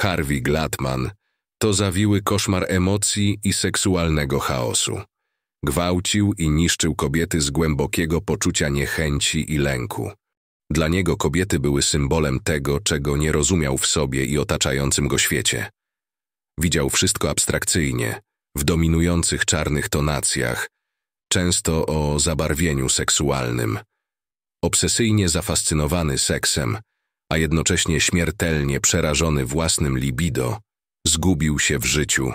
Harvey Glatman, to zawiły koszmar emocji i seksualnego chaosu. Gwałcił i niszczył kobiety z głębokiego poczucia niechęci i lęku. Dla niego kobiety były symbolem tego, czego nie rozumiał w sobie i otaczającym go świecie. Widział wszystko abstrakcyjnie, w dominujących czarnych tonacjach, często o zabarwieniu seksualnym. Obsesyjnie zafascynowany seksem, a jednocześnie śmiertelnie przerażony własnym libido, zgubił się w życiu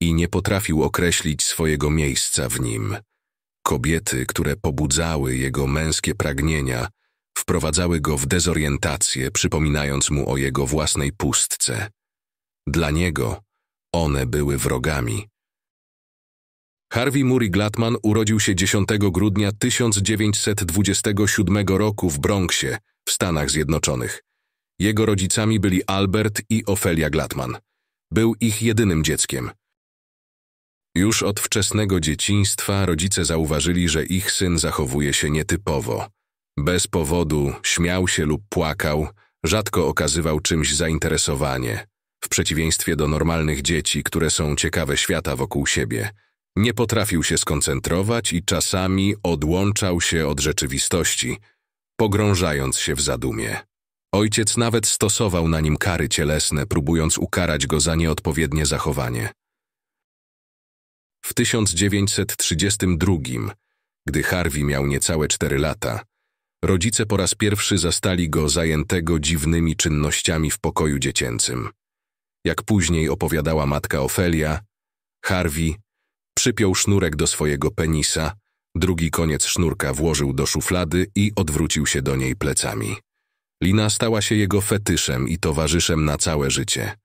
i nie potrafił określić swojego miejsca w nim. Kobiety, które pobudzały jego męskie pragnienia, wprowadzały go w dezorientację, przypominając mu o jego własnej pustce. Dla niego one były wrogami. Harvey Murray Glatman urodził się 10 grudnia 1927 roku w Bronxie, w Stanach Zjednoczonych. Jego rodzicami byli Albert i Ofelia Glatman. Był ich jedynym dzieckiem. Już od wczesnego dzieciństwa rodzice zauważyli, że ich syn zachowuje się nietypowo. Bez powodu śmiał się lub płakał, rzadko okazywał czymś zainteresowanie, w przeciwieństwie do normalnych dzieci, które są ciekawe świata wokół siebie. Nie potrafił się skoncentrować i czasami odłączał się od rzeczywistości – pogrążając się w zadumie. Ojciec nawet stosował na nim kary cielesne, próbując ukarać go za nieodpowiednie zachowanie. W 1932, gdy Harvey miał niecałe cztery lata, rodzice po raz pierwszy zastali go zajętego dziwnymi czynnościami w pokoju dziecięcym. Jak później opowiadała matka Ofelia, Harvey przypiął sznurek do swojego penisa Drugi koniec sznurka włożył do szuflady i odwrócił się do niej plecami. Lina stała się jego fetyszem i towarzyszem na całe życie.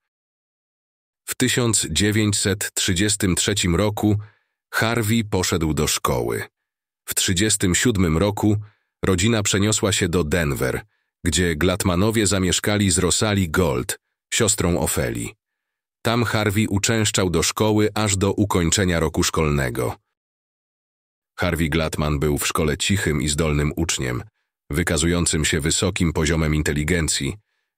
W 1933 roku Harvey poszedł do szkoły. W 1937 roku rodzina przeniosła się do Denver, gdzie Glatmanowie zamieszkali z Rosali Gold, siostrą Ofeli. Tam Harvey uczęszczał do szkoły aż do ukończenia roku szkolnego – Harvey Glatman był w szkole cichym i zdolnym uczniem, wykazującym się wysokim poziomem inteligencji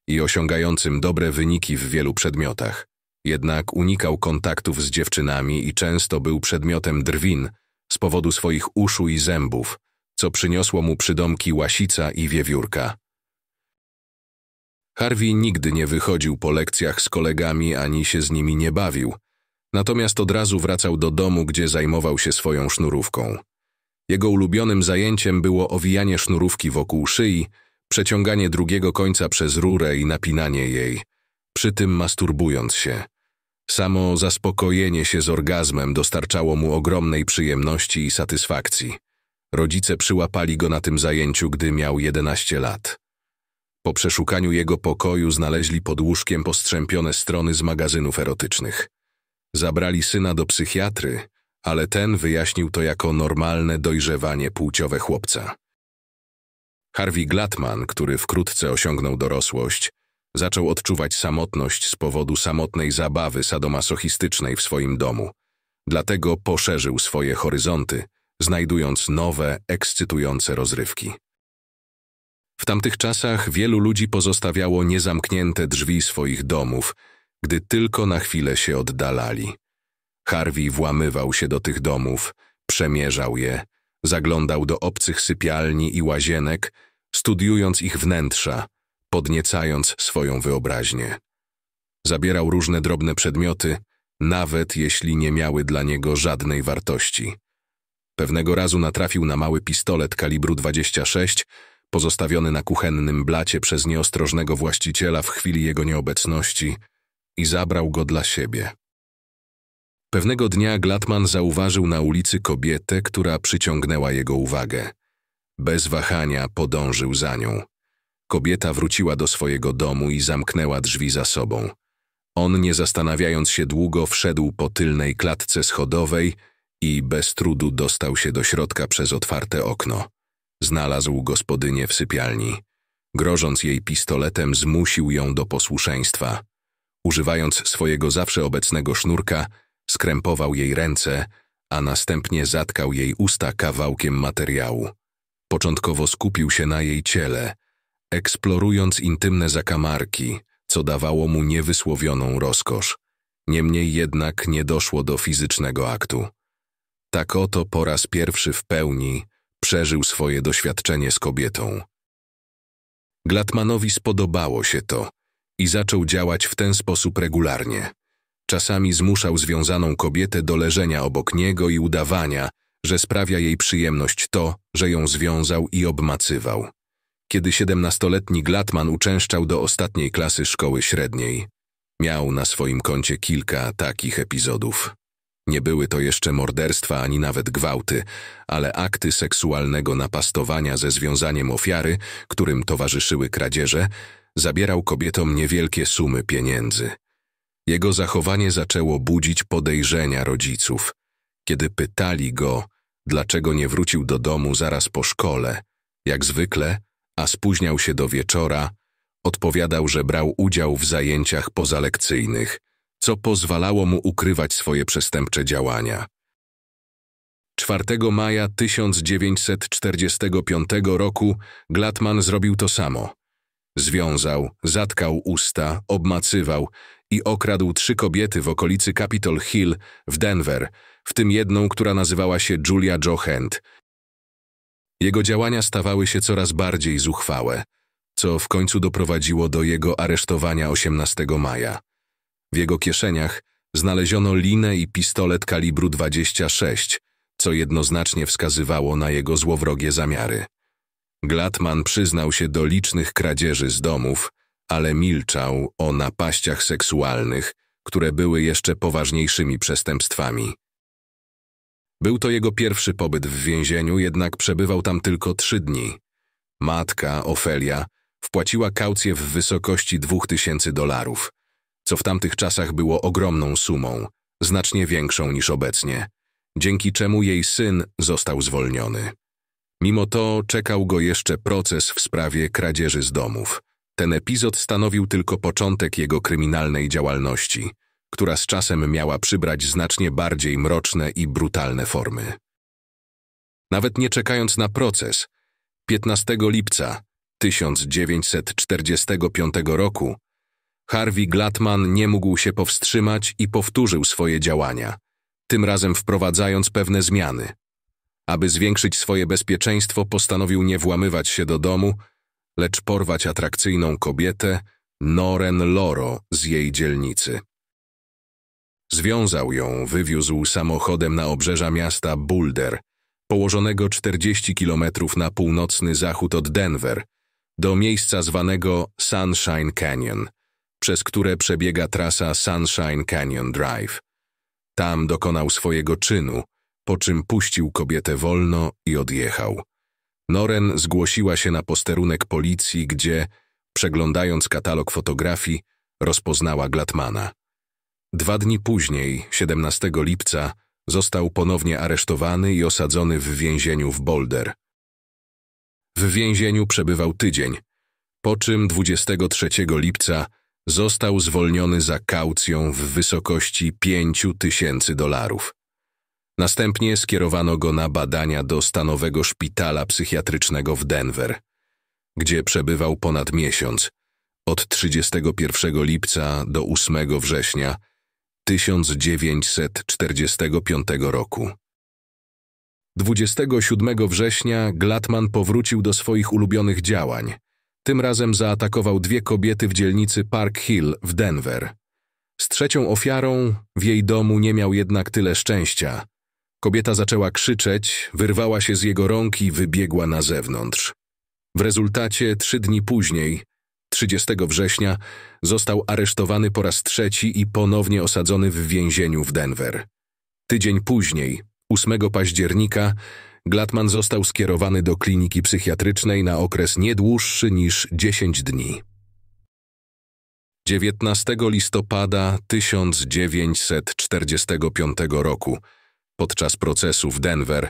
i osiągającym dobre wyniki w wielu przedmiotach. Jednak unikał kontaktów z dziewczynami i często był przedmiotem drwin z powodu swoich uszu i zębów, co przyniosło mu przydomki łasica i wiewiórka. Harvey nigdy nie wychodził po lekcjach z kolegami ani się z nimi nie bawił – Natomiast od razu wracał do domu, gdzie zajmował się swoją sznurówką. Jego ulubionym zajęciem było owijanie sznurówki wokół szyi, przeciąganie drugiego końca przez rurę i napinanie jej, przy tym masturbując się. Samo zaspokojenie się z orgazmem dostarczało mu ogromnej przyjemności i satysfakcji. Rodzice przyłapali go na tym zajęciu, gdy miał 11 lat. Po przeszukaniu jego pokoju znaleźli pod łóżkiem postrzępione strony z magazynów erotycznych. Zabrali syna do psychiatry, ale ten wyjaśnił to jako normalne dojrzewanie płciowe chłopca. Harvey Glatman, który wkrótce osiągnął dorosłość, zaczął odczuwać samotność z powodu samotnej zabawy sadomasochistycznej w swoim domu. Dlatego poszerzył swoje horyzonty, znajdując nowe, ekscytujące rozrywki. W tamtych czasach wielu ludzi pozostawiało niezamknięte drzwi swoich domów, gdy tylko na chwilę się oddalali. Harvey włamywał się do tych domów, przemierzał je, zaglądał do obcych sypialni i łazienek, studiując ich wnętrza, podniecając swoją wyobraźnię. Zabierał różne drobne przedmioty, nawet jeśli nie miały dla niego żadnej wartości. Pewnego razu natrafił na mały pistolet kalibru 26, pozostawiony na kuchennym blacie przez nieostrożnego właściciela w chwili jego nieobecności – i zabrał go dla siebie. Pewnego dnia Glatman zauważył na ulicy kobietę, która przyciągnęła jego uwagę. Bez wahania podążył za nią. Kobieta wróciła do swojego domu i zamknęła drzwi za sobą. On, nie zastanawiając się długo, wszedł po tylnej klatce schodowej i bez trudu dostał się do środka przez otwarte okno. Znalazł gospodynię w sypialni. Grożąc jej pistoletem, zmusił ją do posłuszeństwa. Używając swojego zawsze obecnego sznurka, skrępował jej ręce, a następnie zatkał jej usta kawałkiem materiału. Początkowo skupił się na jej ciele, eksplorując intymne zakamarki, co dawało mu niewysłowioną rozkosz. Niemniej jednak nie doszło do fizycznego aktu. Tak oto po raz pierwszy w pełni przeżył swoje doświadczenie z kobietą. Glatmanowi spodobało się to, i zaczął działać w ten sposób regularnie. Czasami zmuszał związaną kobietę do leżenia obok niego i udawania, że sprawia jej przyjemność to, że ją związał i obmacywał. Kiedy siedemnastoletni Glatman uczęszczał do ostatniej klasy szkoły średniej, miał na swoim koncie kilka takich epizodów. Nie były to jeszcze morderstwa ani nawet gwałty, ale akty seksualnego napastowania ze związaniem ofiary, którym towarzyszyły kradzieże, zabierał kobietom niewielkie sumy pieniędzy. Jego zachowanie zaczęło budzić podejrzenia rodziców. Kiedy pytali go, dlaczego nie wrócił do domu zaraz po szkole, jak zwykle, a spóźniał się do wieczora, odpowiadał, że brał udział w zajęciach pozalekcyjnych, co pozwalało mu ukrywać swoje przestępcze działania. 4 maja 1945 roku Glatman zrobił to samo. Związał, zatkał usta, obmacywał i okradł trzy kobiety w okolicy Capitol Hill w Denver, w tym jedną, która nazywała się Julia Johent. Jego działania stawały się coraz bardziej zuchwałe, co w końcu doprowadziło do jego aresztowania 18 maja. W jego kieszeniach znaleziono linę i pistolet kalibru 26, co jednoznacznie wskazywało na jego złowrogie zamiary. Glatman przyznał się do licznych kradzieży z domów, ale milczał o napaściach seksualnych, które były jeszcze poważniejszymi przestępstwami. Był to jego pierwszy pobyt w więzieniu, jednak przebywał tam tylko trzy dni. Matka, Ofelia, wpłaciła kaucję w wysokości dwóch tysięcy dolarów, co w tamtych czasach było ogromną sumą, znacznie większą niż obecnie, dzięki czemu jej syn został zwolniony. Mimo to czekał go jeszcze proces w sprawie kradzieży z domów. Ten epizod stanowił tylko początek jego kryminalnej działalności, która z czasem miała przybrać znacznie bardziej mroczne i brutalne formy. Nawet nie czekając na proces, 15 lipca 1945 roku Harvey Glatman nie mógł się powstrzymać i powtórzył swoje działania, tym razem wprowadzając pewne zmiany. Aby zwiększyć swoje bezpieczeństwo, postanowił nie włamywać się do domu, lecz porwać atrakcyjną kobietę, Noren Loro, z jej dzielnicy. Związał ją, wywiózł samochodem na obrzeża miasta Boulder, położonego 40 km na północny zachód od Denver, do miejsca zwanego Sunshine Canyon, przez które przebiega trasa Sunshine Canyon Drive. Tam dokonał swojego czynu – po czym puścił kobietę wolno i odjechał. Noren zgłosiła się na posterunek policji, gdzie, przeglądając katalog fotografii, rozpoznała Glatmana. Dwa dni później, 17 lipca, został ponownie aresztowany i osadzony w więzieniu w Boulder. W więzieniu przebywał tydzień, po czym 23 lipca został zwolniony za kaucją w wysokości 5 tysięcy dolarów. Następnie skierowano go na badania do stanowego szpitala psychiatrycznego w Denver, gdzie przebywał ponad miesiąc, od 31 lipca do 8 września 1945 roku. 27 września Glatman powrócił do swoich ulubionych działań. Tym razem zaatakował dwie kobiety w dzielnicy Park Hill w Denver. Z trzecią ofiarą w jej domu nie miał jednak tyle szczęścia – Kobieta zaczęła krzyczeć, wyrwała się z jego rąk i wybiegła na zewnątrz. W rezultacie trzy dni później, 30 września, został aresztowany po raz trzeci i ponownie osadzony w więzieniu w Denver. Tydzień później, 8 października, Glatman został skierowany do kliniki psychiatrycznej na okres nie dłuższy niż 10 dni. 19 listopada 1945 roku Podczas procesu w Denver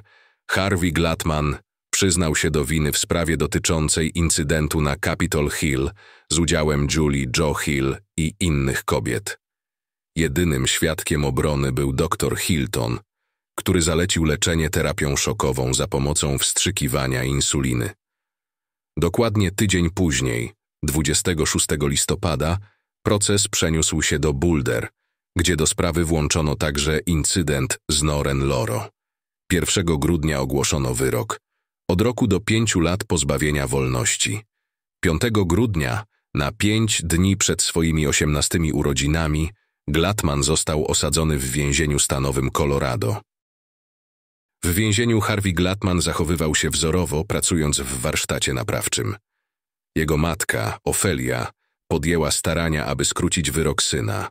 Harvey Glattman przyznał się do winy w sprawie dotyczącej incydentu na Capitol Hill z udziałem Julie Jo Hill i innych kobiet. Jedynym świadkiem obrony był dr Hilton, który zalecił leczenie terapią szokową za pomocą wstrzykiwania insuliny. Dokładnie tydzień później, 26 listopada, proces przeniósł się do Boulder, gdzie do sprawy włączono także incydent z Noren Loro. 1 grudnia ogłoszono wyrok. Od roku do pięciu lat pozbawienia wolności. 5 grudnia, na pięć dni przed swoimi osiemnastymi urodzinami, Glatman został osadzony w więzieniu stanowym Colorado. W więzieniu Harvey Glatman zachowywał się wzorowo, pracując w warsztacie naprawczym. Jego matka, Ofelia, podjęła starania, aby skrócić wyrok syna.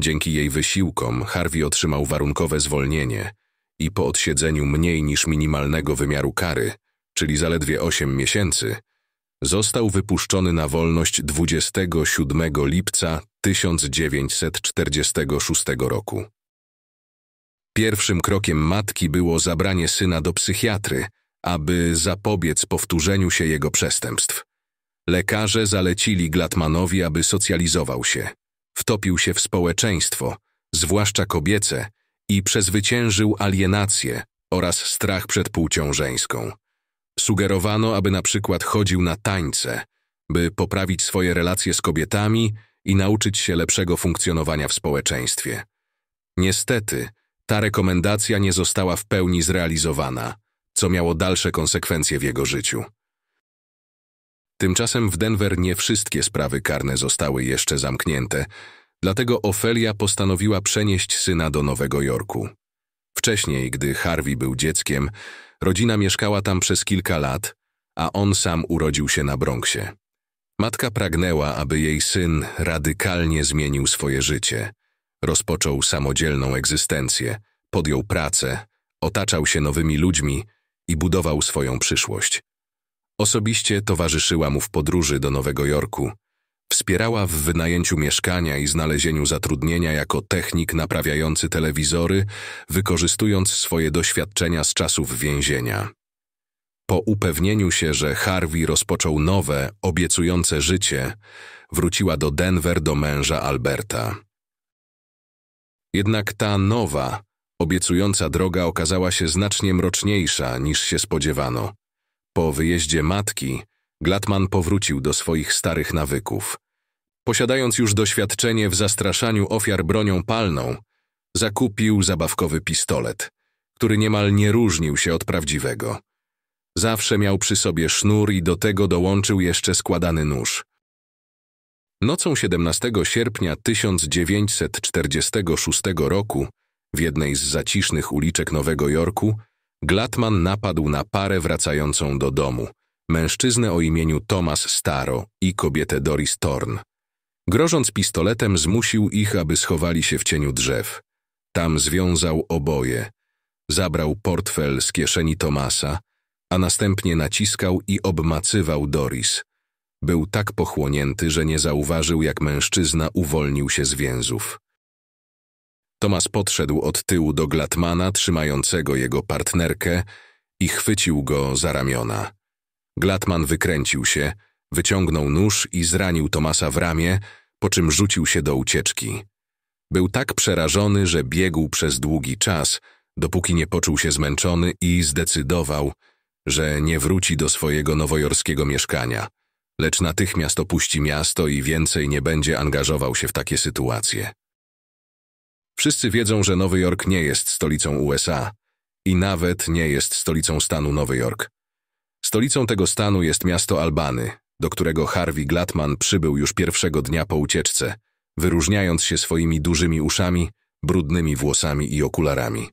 Dzięki jej wysiłkom Harvey otrzymał warunkowe zwolnienie i po odsiedzeniu mniej niż minimalnego wymiaru kary, czyli zaledwie 8 miesięcy, został wypuszczony na wolność 27 lipca 1946 roku. Pierwszym krokiem matki było zabranie syna do psychiatry, aby zapobiec powtórzeniu się jego przestępstw. Lekarze zalecili Glatmanowi, aby socjalizował się. Wtopił się w społeczeństwo, zwłaszcza kobiece, i przezwyciężył alienację oraz strach przed płcią żeńską. Sugerowano, aby na przykład chodził na tańce, by poprawić swoje relacje z kobietami i nauczyć się lepszego funkcjonowania w społeczeństwie. Niestety, ta rekomendacja nie została w pełni zrealizowana, co miało dalsze konsekwencje w jego życiu. Tymczasem w Denver nie wszystkie sprawy karne zostały jeszcze zamknięte, dlatego Ofelia postanowiła przenieść syna do Nowego Jorku. Wcześniej, gdy Harvey był dzieckiem, rodzina mieszkała tam przez kilka lat, a on sam urodził się na Bronxie. Matka pragnęła, aby jej syn radykalnie zmienił swoje życie. Rozpoczął samodzielną egzystencję, podjął pracę, otaczał się nowymi ludźmi i budował swoją przyszłość. Osobiście towarzyszyła mu w podróży do Nowego Jorku. Wspierała w wynajęciu mieszkania i znalezieniu zatrudnienia jako technik naprawiający telewizory, wykorzystując swoje doświadczenia z czasów więzienia. Po upewnieniu się, że Harvey rozpoczął nowe, obiecujące życie, wróciła do Denver do męża Alberta. Jednak ta nowa, obiecująca droga okazała się znacznie mroczniejsza niż się spodziewano. Po wyjeździe matki, Glatman powrócił do swoich starych nawyków. Posiadając już doświadczenie w zastraszaniu ofiar bronią palną, zakupił zabawkowy pistolet, który niemal nie różnił się od prawdziwego. Zawsze miał przy sobie sznur i do tego dołączył jeszcze składany nóż. Nocą 17 sierpnia 1946 roku w jednej z zacisznych uliczek Nowego Jorku Glatman napadł na parę wracającą do domu, mężczyznę o imieniu Thomas Staro i kobietę Doris Thorn. Grożąc pistoletem zmusił ich, aby schowali się w cieniu drzew. Tam związał oboje. Zabrał portfel z kieszeni Tomasa, a następnie naciskał i obmacywał Doris. Był tak pochłonięty, że nie zauważył, jak mężczyzna uwolnił się z więzów. Tomas podszedł od tyłu do Glatmana, trzymającego jego partnerkę, i chwycił go za ramiona. Glatman wykręcił się, wyciągnął nóż i zranił Tomasa w ramię, po czym rzucił się do ucieczki. Był tak przerażony, że biegł przez długi czas, dopóki nie poczuł się zmęczony i zdecydował, że nie wróci do swojego nowojorskiego mieszkania, lecz natychmiast opuści miasto i więcej nie będzie angażował się w takie sytuacje. Wszyscy wiedzą, że Nowy Jork nie jest stolicą USA i nawet nie jest stolicą stanu Nowy Jork. Stolicą tego stanu jest miasto Albany, do którego Harvey Glatman przybył już pierwszego dnia po ucieczce, wyróżniając się swoimi dużymi uszami, brudnymi włosami i okularami.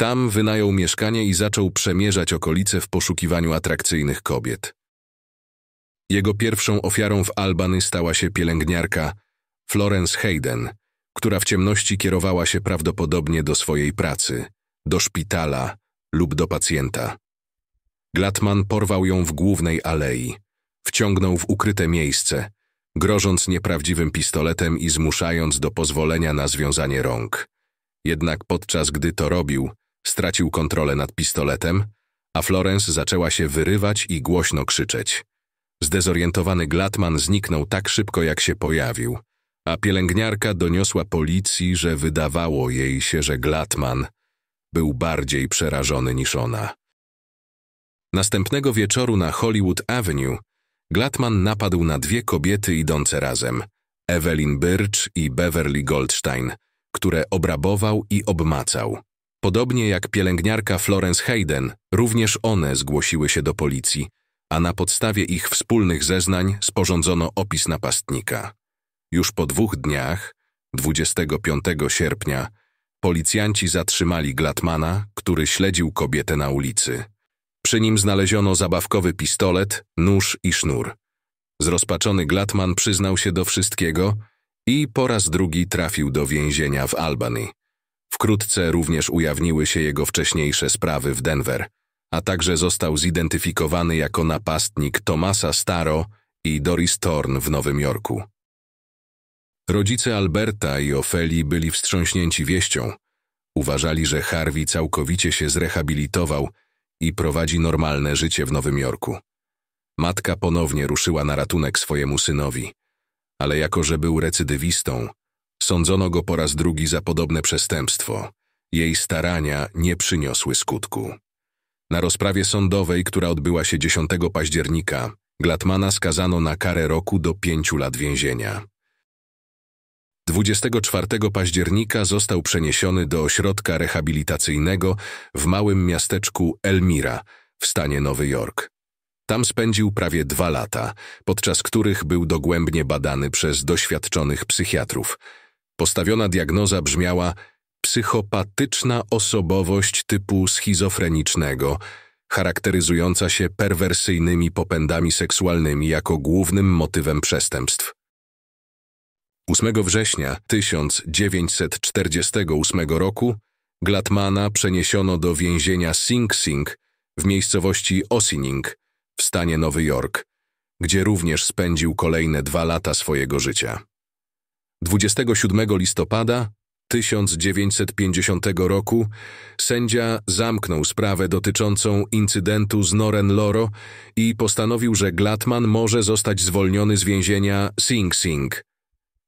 Tam wynajął mieszkanie i zaczął przemierzać okolice w poszukiwaniu atrakcyjnych kobiet. Jego pierwszą ofiarą w Albany stała się pielęgniarka Florence Hayden, która w ciemności kierowała się prawdopodobnie do swojej pracy, do szpitala lub do pacjenta. Glatman porwał ją w głównej alei, wciągnął w ukryte miejsce, grożąc nieprawdziwym pistoletem i zmuszając do pozwolenia na związanie rąk. Jednak podczas gdy to robił, stracił kontrolę nad pistoletem, a Florence zaczęła się wyrywać i głośno krzyczeć. Zdezorientowany Glatman zniknął tak szybko, jak się pojawił – a pielęgniarka doniosła policji, że wydawało jej się, że Glatman był bardziej przerażony niż ona. Następnego wieczoru na Hollywood Avenue Glatman napadł na dwie kobiety idące razem, Evelyn Birch i Beverly Goldstein, które obrabował i obmacał. Podobnie jak pielęgniarka Florence Hayden, również one zgłosiły się do policji, a na podstawie ich wspólnych zeznań sporządzono opis napastnika. Już po dwóch dniach, 25 sierpnia, policjanci zatrzymali Glatmana, który śledził kobietę na ulicy. Przy nim znaleziono zabawkowy pistolet, nóż i sznur. Zrozpaczony Glatman przyznał się do wszystkiego i po raz drugi trafił do więzienia w Albany. Wkrótce również ujawniły się jego wcześniejsze sprawy w Denver, a także został zidentyfikowany jako napastnik Tomasa Staro i Doris Thorn w Nowym Jorku. Rodzice Alberta i Ofeli byli wstrząśnięci wieścią. Uważali, że Harvey całkowicie się zrehabilitował i prowadzi normalne życie w Nowym Jorku. Matka ponownie ruszyła na ratunek swojemu synowi, ale jako że był recydywistą, sądzono go po raz drugi za podobne przestępstwo. Jej starania nie przyniosły skutku. Na rozprawie sądowej, która odbyła się 10 października, Glatmana skazano na karę roku do pięciu lat więzienia. 24 października został przeniesiony do ośrodka rehabilitacyjnego w małym miasteczku Elmira w stanie Nowy Jork. Tam spędził prawie dwa lata, podczas których był dogłębnie badany przez doświadczonych psychiatrów. Postawiona diagnoza brzmiała psychopatyczna osobowość typu schizofrenicznego, charakteryzująca się perwersyjnymi popędami seksualnymi jako głównym motywem przestępstw. 8 września 1948 roku Glatmana przeniesiono do więzienia Sing Sing w miejscowości Ossining w stanie Nowy Jork, gdzie również spędził kolejne dwa lata swojego życia. 27 listopada 1950 roku sędzia zamknął sprawę dotyczącą incydentu z Noren Loro i postanowił, że Glatman może zostać zwolniony z więzienia Sing Sing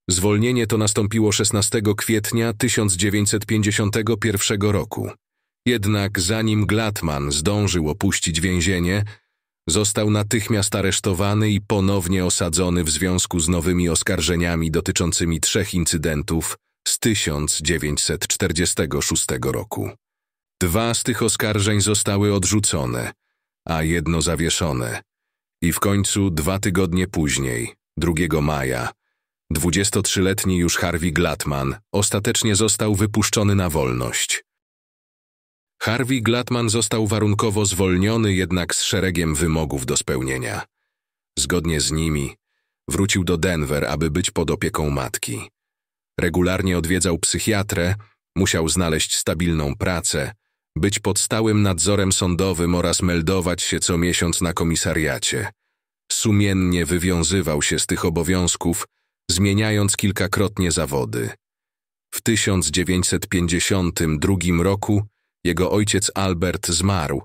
Zwolnienie to nastąpiło 16 kwietnia 1951 roku. Jednak zanim Glatman zdążył opuścić więzienie, został natychmiast aresztowany i ponownie osadzony w związku z nowymi oskarżeniami dotyczącymi trzech incydentów z 1946 roku. Dwa z tych oskarżeń zostały odrzucone, a jedno zawieszone. I w końcu dwa tygodnie później, 2 maja, 23-letni już Harvey Glatman, ostatecznie został wypuszczony na wolność. Harvey Glatman został warunkowo zwolniony jednak z szeregiem wymogów do spełnienia. Zgodnie z nimi wrócił do Denver, aby być pod opieką matki. Regularnie odwiedzał psychiatrę, musiał znaleźć stabilną pracę, być pod stałym nadzorem sądowym oraz meldować się co miesiąc na komisariacie. Sumiennie wywiązywał się z tych obowiązków, zmieniając kilkakrotnie zawody. W 1952 roku jego ojciec Albert zmarł,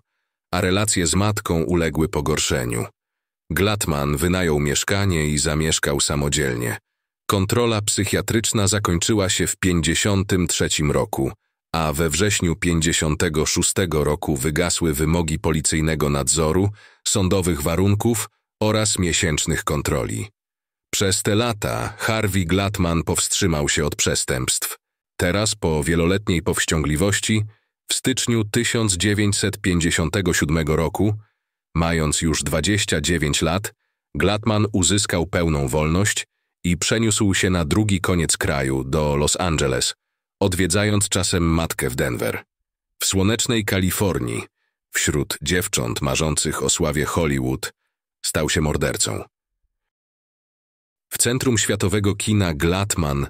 a relacje z matką uległy pogorszeniu. Glatman wynajął mieszkanie i zamieszkał samodzielnie. Kontrola psychiatryczna zakończyła się w 1953 roku, a we wrześniu 1956 roku wygasły wymogi policyjnego nadzoru, sądowych warunków oraz miesięcznych kontroli. Przez te lata Harvey Glatman powstrzymał się od przestępstw. Teraz, po wieloletniej powściągliwości, w styczniu 1957 roku, mając już 29 lat, Glatman uzyskał pełną wolność i przeniósł się na drugi koniec kraju, do Los Angeles, odwiedzając czasem matkę w Denver. W słonecznej Kalifornii, wśród dziewcząt marzących o sławie Hollywood, stał się mordercą. W centrum światowego kina Glatman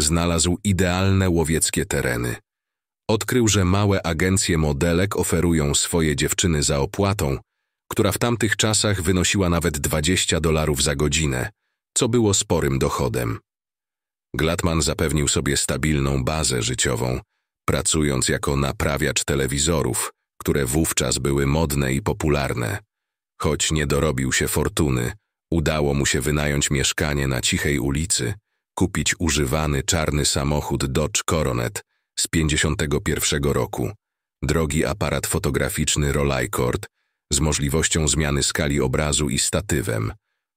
znalazł idealne łowieckie tereny. Odkrył, że małe agencje modelek oferują swoje dziewczyny za opłatą, która w tamtych czasach wynosiła nawet 20 dolarów za godzinę, co było sporym dochodem. Glatman zapewnił sobie stabilną bazę życiową, pracując jako naprawiacz telewizorów, które wówczas były modne i popularne. Choć nie dorobił się fortuny, Udało mu się wynająć mieszkanie na cichej ulicy, kupić używany czarny samochód Dodge Coronet z 51 roku, drogi aparat fotograficzny Rolleicord z możliwością zmiany skali obrazu i statywem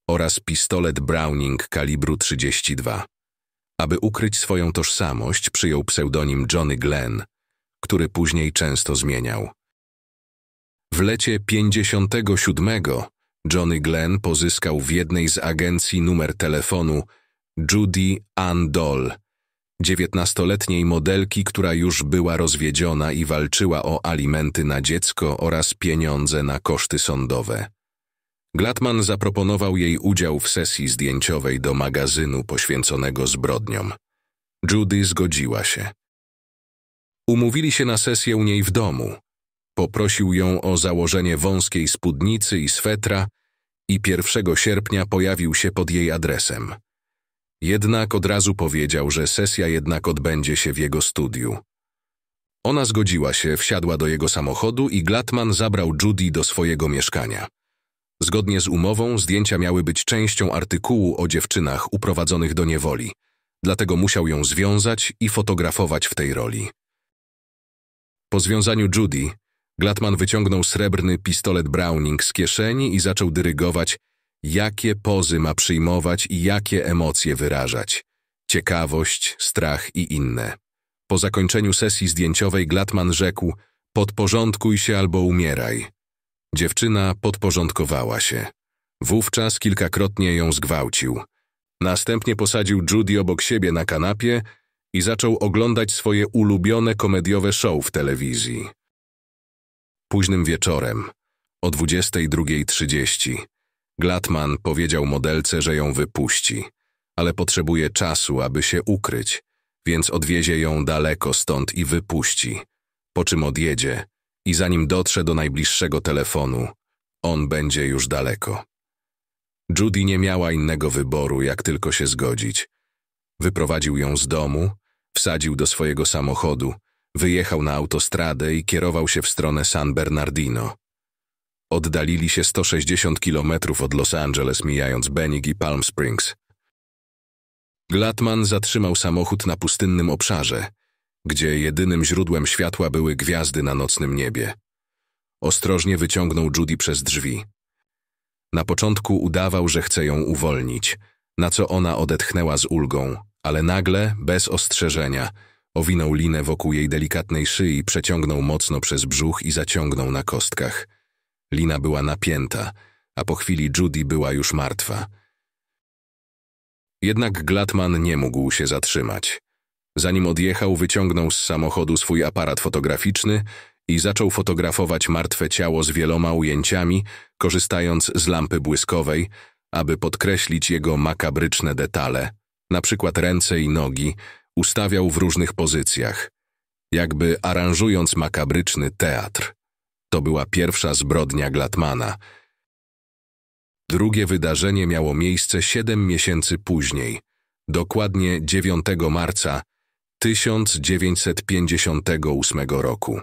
oraz pistolet Browning kalibru 32. Aby ukryć swoją tożsamość, przyjął pseudonim Johnny Glenn, który później często zmieniał. W lecie 57 Johnny Glenn pozyskał w jednej z agencji numer telefonu Judy Ann Doll, dziewiętnastoletniej modelki, która już była rozwiedziona i walczyła o alimenty na dziecko oraz pieniądze na koszty sądowe. Glatman zaproponował jej udział w sesji zdjęciowej do magazynu poświęconego zbrodniom. Judy zgodziła się. Umówili się na sesję u niej w domu, Poprosił ją o założenie wąskiej spódnicy i swetra i 1 sierpnia pojawił się pod jej adresem. Jednak od razu powiedział, że sesja jednak odbędzie się w jego studiu. Ona zgodziła się, wsiadła do jego samochodu i Glatman zabrał Judy do swojego mieszkania. Zgodnie z umową zdjęcia miały być częścią artykułu o dziewczynach uprowadzonych do niewoli, dlatego musiał ją związać i fotografować w tej roli. Po związaniu Judy Glatman wyciągnął srebrny pistolet Browning z kieszeni i zaczął dyrygować, jakie pozy ma przyjmować i jakie emocje wyrażać. Ciekawość, strach i inne. Po zakończeniu sesji zdjęciowej Glatman rzekł podporządkuj się albo umieraj. Dziewczyna podporządkowała się. Wówczas kilkakrotnie ją zgwałcił. Następnie posadził Judy obok siebie na kanapie i zaczął oglądać swoje ulubione komediowe show w telewizji. Późnym wieczorem, o 22.30, Glatman powiedział modelce, że ją wypuści, ale potrzebuje czasu, aby się ukryć, więc odwiezie ją daleko stąd i wypuści, po czym odjedzie i zanim dotrze do najbliższego telefonu, on będzie już daleko. Judy nie miała innego wyboru, jak tylko się zgodzić. Wyprowadził ją z domu, wsadził do swojego samochodu Wyjechał na autostradę i kierował się w stronę San Bernardino. Oddalili się 160 kilometrów od Los Angeles, mijając Benig i Palm Springs. Glatman zatrzymał samochód na pustynnym obszarze, gdzie jedynym źródłem światła były gwiazdy na nocnym niebie. Ostrożnie wyciągnął Judy przez drzwi. Na początku udawał, że chce ją uwolnić, na co ona odetchnęła z ulgą, ale nagle, bez ostrzeżenia – Owinął linę wokół jej delikatnej szyi, przeciągnął mocno przez brzuch i zaciągnął na kostkach. Lina była napięta, a po chwili Judy była już martwa. Jednak Glatman nie mógł się zatrzymać. Zanim odjechał, wyciągnął z samochodu swój aparat fotograficzny i zaczął fotografować martwe ciało z wieloma ujęciami, korzystając z lampy błyskowej, aby podkreślić jego makabryczne detale, na przykład ręce i nogi, ustawiał w różnych pozycjach, jakby aranżując makabryczny teatr. To była pierwsza zbrodnia Glatmana. Drugie wydarzenie miało miejsce siedem miesięcy później, dokładnie 9 marca 1958 roku.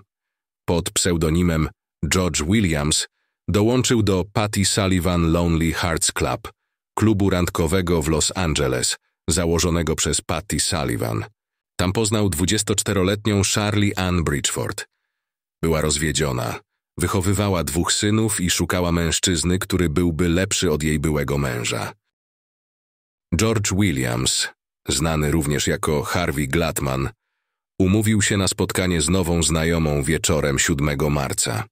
Pod pseudonimem George Williams dołączył do Patty Sullivan Lonely Hearts Club, klubu randkowego w Los Angeles – założonego przez Patty Sullivan. Tam poznał 24-letnią Charlie Ann Bridgeford. Była rozwiedziona, wychowywała dwóch synów i szukała mężczyzny, który byłby lepszy od jej byłego męża. George Williams, znany również jako Harvey Gladman, umówił się na spotkanie z nową znajomą wieczorem 7 marca.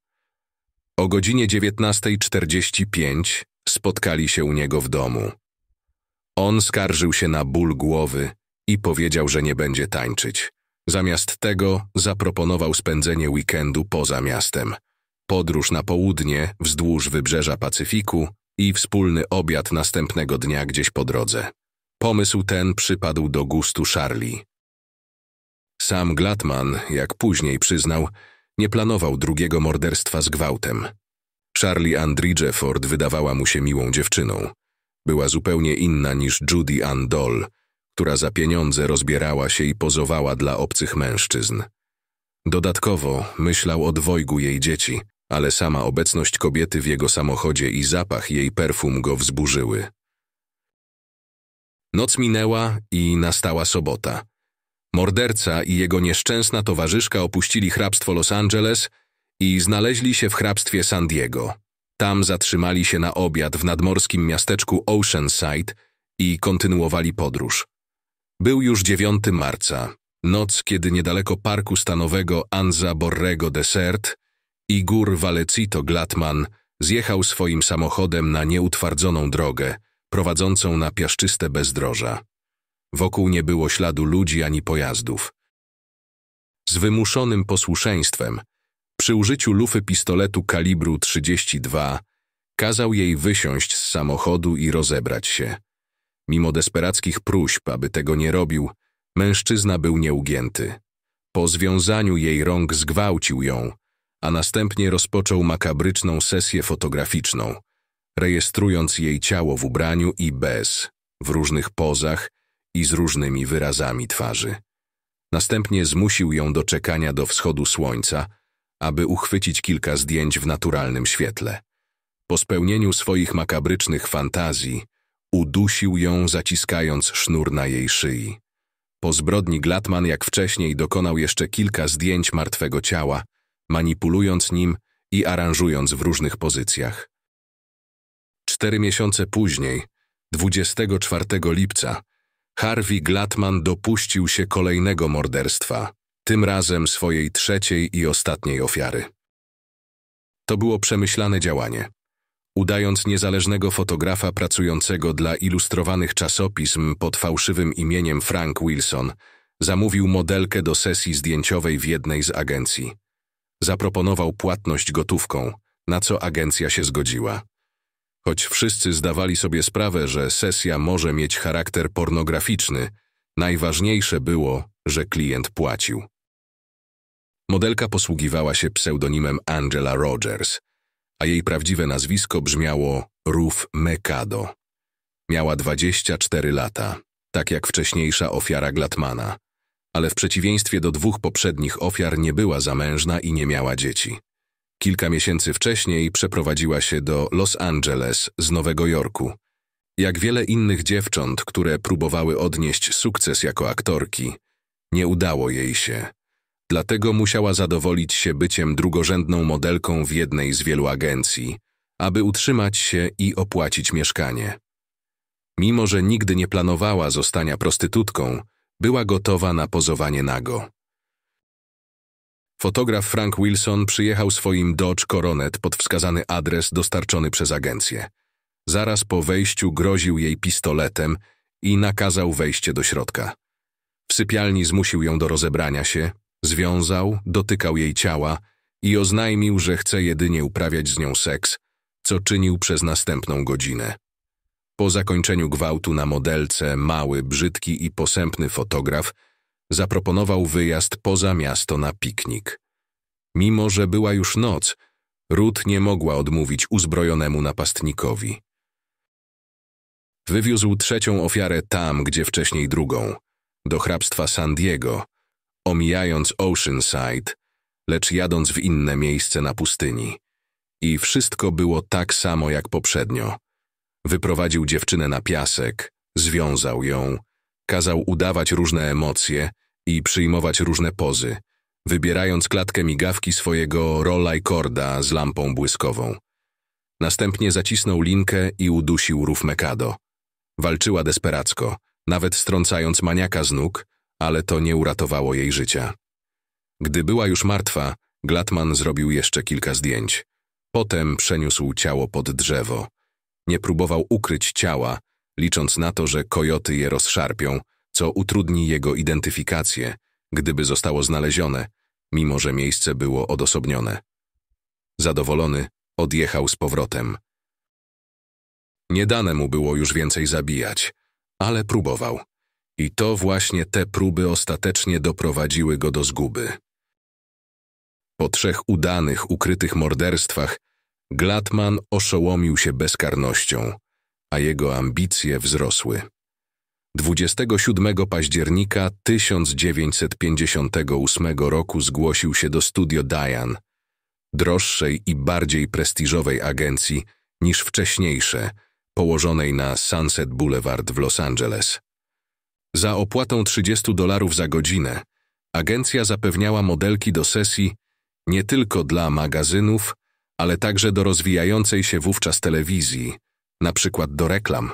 O godzinie 19.45 spotkali się u niego w domu. On skarżył się na ból głowy i powiedział, że nie będzie tańczyć. Zamiast tego zaproponował spędzenie weekendu poza miastem. Podróż na południe wzdłuż wybrzeża Pacyfiku i wspólny obiad następnego dnia gdzieś po drodze. Pomysł ten przypadł do gustu Charlie. Sam Glatman, jak później przyznał, nie planował drugiego morderstwa z gwałtem. Charlie Andridge wydawała mu się miłą dziewczyną była zupełnie inna niż Judy Ann Doll, która za pieniądze rozbierała się i pozowała dla obcych mężczyzn. Dodatkowo myślał o dwojgu jej dzieci, ale sama obecność kobiety w jego samochodzie i zapach jej perfum go wzburzyły. Noc minęła i nastała sobota. Morderca i jego nieszczęsna towarzyszka opuścili hrabstwo Los Angeles i znaleźli się w hrabstwie San Diego. Tam zatrzymali się na obiad w nadmorskim miasteczku Oceanside i kontynuowali podróż. Był już 9 marca, noc, kiedy niedaleko parku stanowego Anza Borrego Desert Igur Valecito Glatman zjechał swoim samochodem na nieutwardzoną drogę prowadzącą na piaszczyste bezdroża. Wokół nie było śladu ludzi ani pojazdów. Z wymuszonym posłuszeństwem przy użyciu lufy pistoletu kalibru 32 kazał jej wysiąść z samochodu i rozebrać się. Mimo desperackich próśb, aby tego nie robił, mężczyzna był nieugięty. Po związaniu jej rąk zgwałcił ją, a następnie rozpoczął makabryczną sesję fotograficzną, rejestrując jej ciało w ubraniu i bez, w różnych pozach i z różnymi wyrazami twarzy. Następnie zmusił ją do czekania do wschodu słońca, aby uchwycić kilka zdjęć w naturalnym świetle. Po spełnieniu swoich makabrycznych fantazji udusił ją, zaciskając sznur na jej szyi. Po zbrodni Glatman, jak wcześniej, dokonał jeszcze kilka zdjęć martwego ciała, manipulując nim i aranżując w różnych pozycjach. Cztery miesiące później, 24 lipca, Harvey Glatman dopuścił się kolejnego morderstwa tym razem swojej trzeciej i ostatniej ofiary. To było przemyślane działanie. Udając niezależnego fotografa pracującego dla ilustrowanych czasopism pod fałszywym imieniem Frank Wilson, zamówił modelkę do sesji zdjęciowej w jednej z agencji. Zaproponował płatność gotówką, na co agencja się zgodziła. Choć wszyscy zdawali sobie sprawę, że sesja może mieć charakter pornograficzny, najważniejsze było, że klient płacił. Modelka posługiwała się pseudonimem Angela Rogers, a jej prawdziwe nazwisko brzmiało Ruth Mekado. Miała 24 lata, tak jak wcześniejsza ofiara Glatmana, ale w przeciwieństwie do dwóch poprzednich ofiar nie była zamężna i nie miała dzieci. Kilka miesięcy wcześniej przeprowadziła się do Los Angeles z Nowego Jorku. Jak wiele innych dziewcząt, które próbowały odnieść sukces jako aktorki, nie udało jej się Dlatego musiała zadowolić się byciem drugorzędną modelką w jednej z wielu agencji, aby utrzymać się i opłacić mieszkanie. Mimo, że nigdy nie planowała zostania prostytutką, była gotowa na pozowanie nago. Fotograf Frank Wilson przyjechał swoim Dodge Coronet pod wskazany adres dostarczony przez agencję. Zaraz po wejściu groził jej pistoletem i nakazał wejście do środka. W sypialni zmusił ją do rozebrania się, Związał, dotykał jej ciała i oznajmił, że chce jedynie uprawiać z nią seks, co czynił przez następną godzinę. Po zakończeniu gwałtu na modelce, mały, brzydki i posępny fotograf zaproponował wyjazd poza miasto na piknik. Mimo, że była już noc, Ruth nie mogła odmówić uzbrojonemu napastnikowi. Wywiózł trzecią ofiarę tam, gdzie wcześniej drugą, do hrabstwa San Diego, omijając Oceanside, lecz jadąc w inne miejsce na pustyni. I wszystko było tak samo jak poprzednio. Wyprowadził dziewczynę na piasek, związał ją, kazał udawać różne emocje i przyjmować różne pozy, wybierając klatkę migawki swojego Rollaj Korda z lampą błyskową. Następnie zacisnął linkę i udusił rów Mekado. Walczyła desperacko, nawet strącając maniaka z nóg, ale to nie uratowało jej życia. Gdy była już martwa, Glatman zrobił jeszcze kilka zdjęć. Potem przeniósł ciało pod drzewo. Nie próbował ukryć ciała, licząc na to, że kojoty je rozszarpią, co utrudni jego identyfikację, gdyby zostało znalezione, mimo że miejsce było odosobnione. Zadowolony, odjechał z powrotem. Nie dane mu było już więcej zabijać, ale próbował. I to właśnie te próby ostatecznie doprowadziły go do zguby. Po trzech udanych, ukrytych morderstwach, Glatman oszołomił się bezkarnością, a jego ambicje wzrosły. 27 października 1958 roku zgłosił się do studio Dian, droższej i bardziej prestiżowej agencji niż wcześniejsze, położonej na Sunset Boulevard w Los Angeles. Za opłatą 30 dolarów za godzinę agencja zapewniała modelki do sesji nie tylko dla magazynów, ale także do rozwijającej się wówczas telewizji, na przykład do reklam.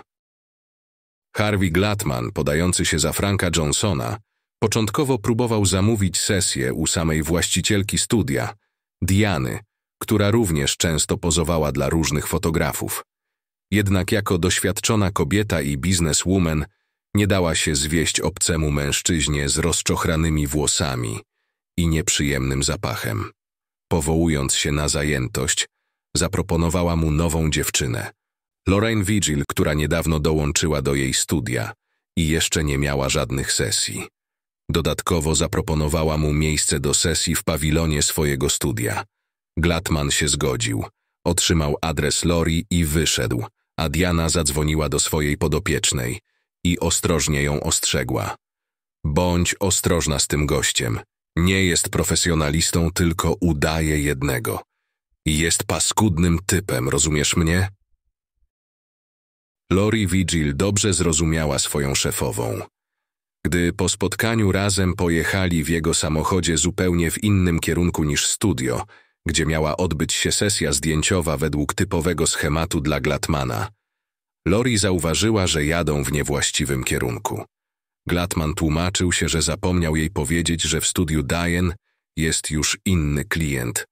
Harvey Glattman, podający się za Franka Johnsona, początkowo próbował zamówić sesję u samej właścicielki studia, Diany, która również często pozowała dla różnych fotografów. Jednak jako doświadczona kobieta i bizneswoman nie dała się zwieść obcemu mężczyźnie z rozczochranymi włosami i nieprzyjemnym zapachem. Powołując się na zajętość, zaproponowała mu nową dziewczynę. Lorraine Vigil, która niedawno dołączyła do jej studia i jeszcze nie miała żadnych sesji. Dodatkowo zaproponowała mu miejsce do sesji w pawilonie swojego studia. Glatman się zgodził, otrzymał adres Lori i wyszedł, a Diana zadzwoniła do swojej podopiecznej – i ostrożnie ją ostrzegła. Bądź ostrożna z tym gościem. Nie jest profesjonalistą, tylko udaje jednego. Jest paskudnym typem, rozumiesz mnie? Lori Vigil dobrze zrozumiała swoją szefową. Gdy po spotkaniu razem pojechali w jego samochodzie zupełnie w innym kierunku niż studio, gdzie miała odbyć się sesja zdjęciowa według typowego schematu dla Glatmana – Lori zauważyła, że jadą w niewłaściwym kierunku. Glatman tłumaczył się, że zapomniał jej powiedzieć, że w studiu Diane jest już inny klient,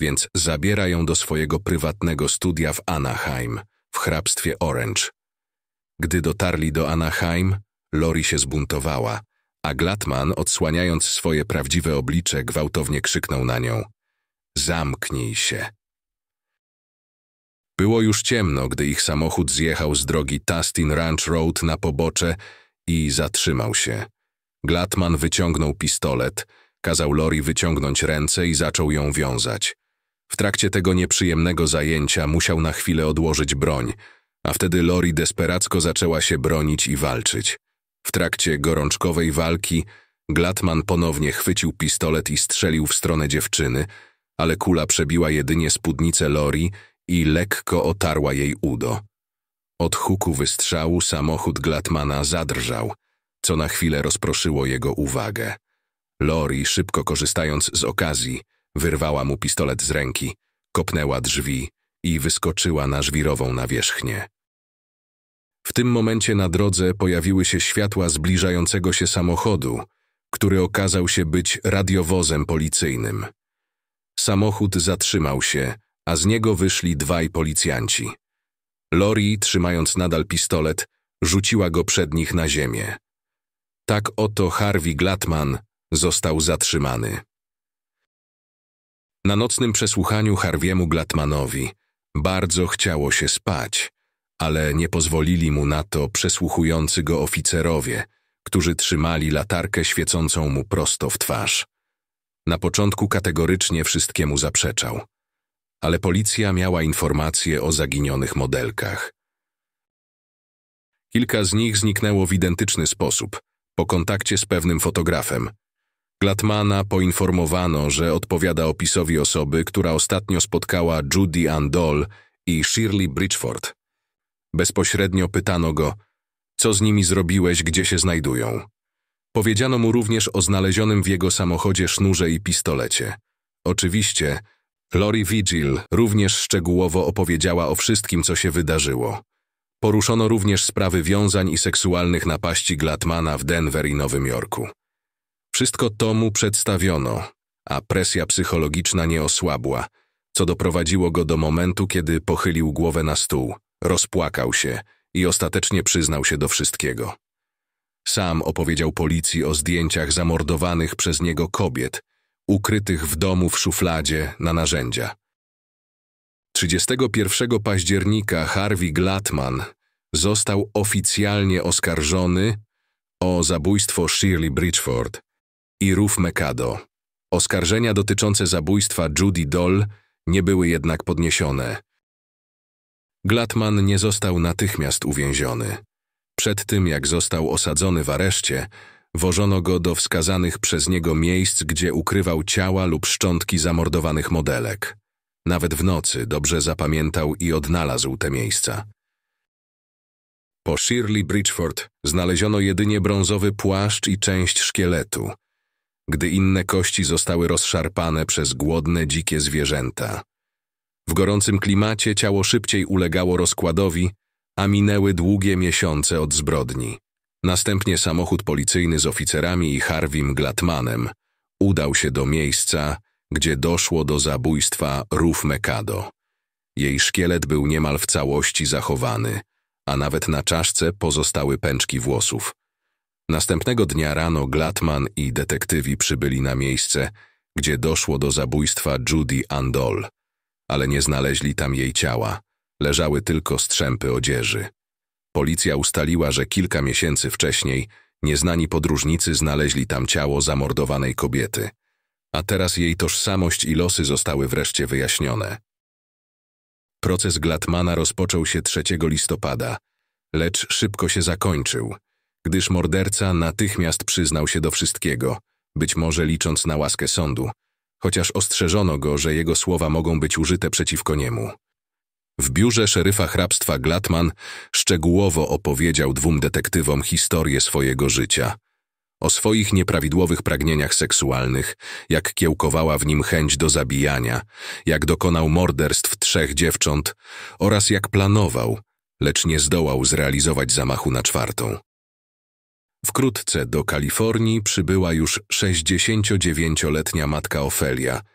więc zabiera ją do swojego prywatnego studia w Anaheim, w hrabstwie Orange. Gdy dotarli do Anaheim, Lori się zbuntowała, a Glatman, odsłaniając swoje prawdziwe oblicze, gwałtownie krzyknął na nią – Zamknij się. Było już ciemno, gdy ich samochód zjechał z drogi Tustin Ranch Road na pobocze i zatrzymał się. Glatman wyciągnął pistolet, kazał Lori wyciągnąć ręce i zaczął ją wiązać. W trakcie tego nieprzyjemnego zajęcia musiał na chwilę odłożyć broń, a wtedy Lori desperacko zaczęła się bronić i walczyć. W trakcie gorączkowej walki Glatman ponownie chwycił pistolet i strzelił w stronę dziewczyny, ale kula przebiła jedynie spódnicę Lori i lekko otarła jej udo. Od huku wystrzału samochód Glatmana zadrżał, co na chwilę rozproszyło jego uwagę. Lori, szybko korzystając z okazji, wyrwała mu pistolet z ręki, kopnęła drzwi i wyskoczyła na żwirową nawierzchnię. W tym momencie na drodze pojawiły się światła zbliżającego się samochodu, który okazał się być radiowozem policyjnym. Samochód zatrzymał się, a z niego wyszli dwaj policjanci. Lori, trzymając nadal pistolet, rzuciła go przed nich na ziemię. Tak oto Harvey Glatman został zatrzymany. Na nocnym przesłuchaniu Harviemu Glatmanowi bardzo chciało się spać, ale nie pozwolili mu na to przesłuchujący go oficerowie, którzy trzymali latarkę świecącą mu prosto w twarz. Na początku kategorycznie wszystkiemu zaprzeczał ale policja miała informacje o zaginionych modelkach. Kilka z nich zniknęło w identyczny sposób, po kontakcie z pewnym fotografem. Glatmana poinformowano, że odpowiada opisowi osoby, która ostatnio spotkała Judy Andol i Shirley Bridgeford. Bezpośrednio pytano go, co z nimi zrobiłeś, gdzie się znajdują. Powiedziano mu również o znalezionym w jego samochodzie sznurze i pistolecie. Oczywiście, Lori Vigil również szczegółowo opowiedziała o wszystkim, co się wydarzyło. Poruszono również sprawy wiązań i seksualnych napaści Glatmana w Denver i Nowym Jorku. Wszystko to mu przedstawiono, a presja psychologiczna nie osłabła, co doprowadziło go do momentu, kiedy pochylił głowę na stół, rozpłakał się i ostatecznie przyznał się do wszystkiego. Sam opowiedział policji o zdjęciach zamordowanych przez niego kobiet, ukrytych w domu w szufladzie na narzędzia. 31 października Harvey Glatman został oficjalnie oskarżony o zabójstwo Shirley Bridgeford i Ruf Mekado. Oskarżenia dotyczące zabójstwa Judy Doll nie były jednak podniesione. Glatman nie został natychmiast uwięziony. Przed tym, jak został osadzony w areszcie, Wożono go do wskazanych przez niego miejsc, gdzie ukrywał ciała lub szczątki zamordowanych modelek. Nawet w nocy dobrze zapamiętał i odnalazł te miejsca. Po Shirley Bridgeford znaleziono jedynie brązowy płaszcz i część szkieletu, gdy inne kości zostały rozszarpane przez głodne, dzikie zwierzęta. W gorącym klimacie ciało szybciej ulegało rozkładowi, a minęły długie miesiące od zbrodni. Następnie samochód policyjny z oficerami i Harvim Glatmanem udał się do miejsca, gdzie doszło do zabójstwa Ruf Mekado. Jej szkielet był niemal w całości zachowany, a nawet na czaszce pozostały pęczki włosów. Następnego dnia rano Glatman i detektywi przybyli na miejsce, gdzie doszło do zabójstwa Judy Andol, ale nie znaleźli tam jej ciała. Leżały tylko strzępy odzieży. Policja ustaliła, że kilka miesięcy wcześniej nieznani podróżnicy znaleźli tam ciało zamordowanej kobiety, a teraz jej tożsamość i losy zostały wreszcie wyjaśnione. Proces Glatmana rozpoczął się 3 listopada, lecz szybko się zakończył, gdyż morderca natychmiast przyznał się do wszystkiego, być może licząc na łaskę sądu, chociaż ostrzeżono go, że jego słowa mogą być użyte przeciwko niemu. W biurze szeryfa hrabstwa Glatman szczegółowo opowiedział dwóm detektywom historię swojego życia. O swoich nieprawidłowych pragnieniach seksualnych, jak kiełkowała w nim chęć do zabijania, jak dokonał morderstw trzech dziewcząt oraz jak planował, lecz nie zdołał zrealizować zamachu na czwartą. Wkrótce do Kalifornii przybyła już 69-letnia matka Ofelia –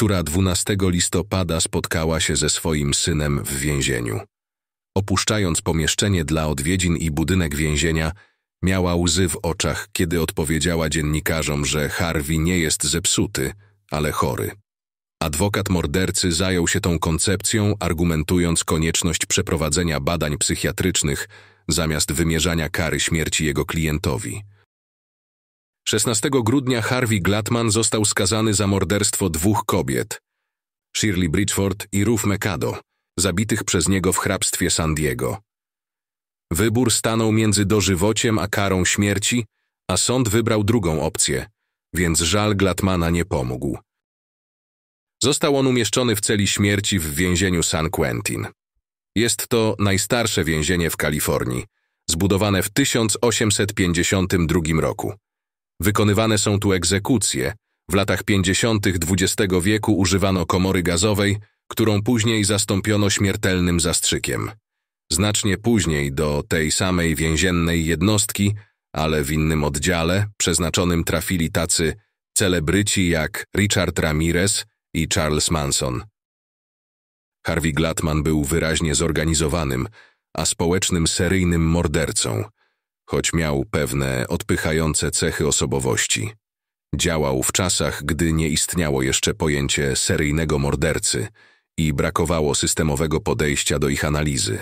która 12 listopada spotkała się ze swoim synem w więzieniu. Opuszczając pomieszczenie dla odwiedzin i budynek więzienia, miała łzy w oczach, kiedy odpowiedziała dziennikarzom, że Harvey nie jest zepsuty, ale chory. Adwokat mordercy zajął się tą koncepcją, argumentując konieczność przeprowadzenia badań psychiatrycznych zamiast wymierzania kary śmierci jego klientowi. 16 grudnia Harvey Glatman został skazany za morderstwo dwóch kobiet, Shirley Bridgeford i Ruth Mekado, zabitych przez niego w hrabstwie San Diego. Wybór stanął między dożywociem a karą śmierci, a sąd wybrał drugą opcję, więc żal Glatmana nie pomógł. Został on umieszczony w celi śmierci w więzieniu San Quentin. Jest to najstarsze więzienie w Kalifornii, zbudowane w 1852 roku. Wykonywane są tu egzekucje. W latach 50. XX wieku używano komory gazowej, którą później zastąpiono śmiertelnym zastrzykiem. Znacznie później do tej samej więziennej jednostki, ale w innym oddziale, przeznaczonym trafili tacy celebryci jak Richard Ramirez i Charles Manson. Harvey Glatman był wyraźnie zorganizowanym, a społecznym seryjnym mordercą – choć miał pewne odpychające cechy osobowości. Działał w czasach, gdy nie istniało jeszcze pojęcie seryjnego mordercy i brakowało systemowego podejścia do ich analizy.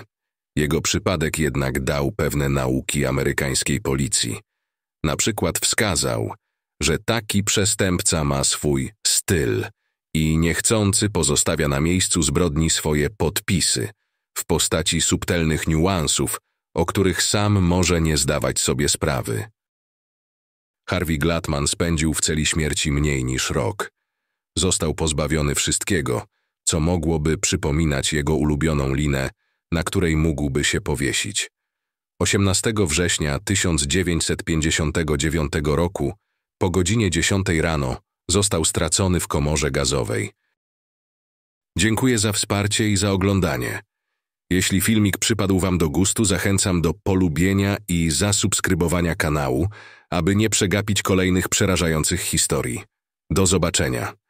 Jego przypadek jednak dał pewne nauki amerykańskiej policji. Na przykład wskazał, że taki przestępca ma swój styl i niechcący pozostawia na miejscu zbrodni swoje podpisy w postaci subtelnych niuansów, o których sam może nie zdawać sobie sprawy. Harvey Glatman spędził w celi śmierci mniej niż rok. Został pozbawiony wszystkiego, co mogłoby przypominać jego ulubioną linę, na której mógłby się powiesić. 18 września 1959 roku, po godzinie 10 rano, został stracony w komorze gazowej. Dziękuję za wsparcie i za oglądanie. Jeśli filmik przypadł Wam do gustu, zachęcam do polubienia i zasubskrybowania kanału, aby nie przegapić kolejnych przerażających historii. Do zobaczenia.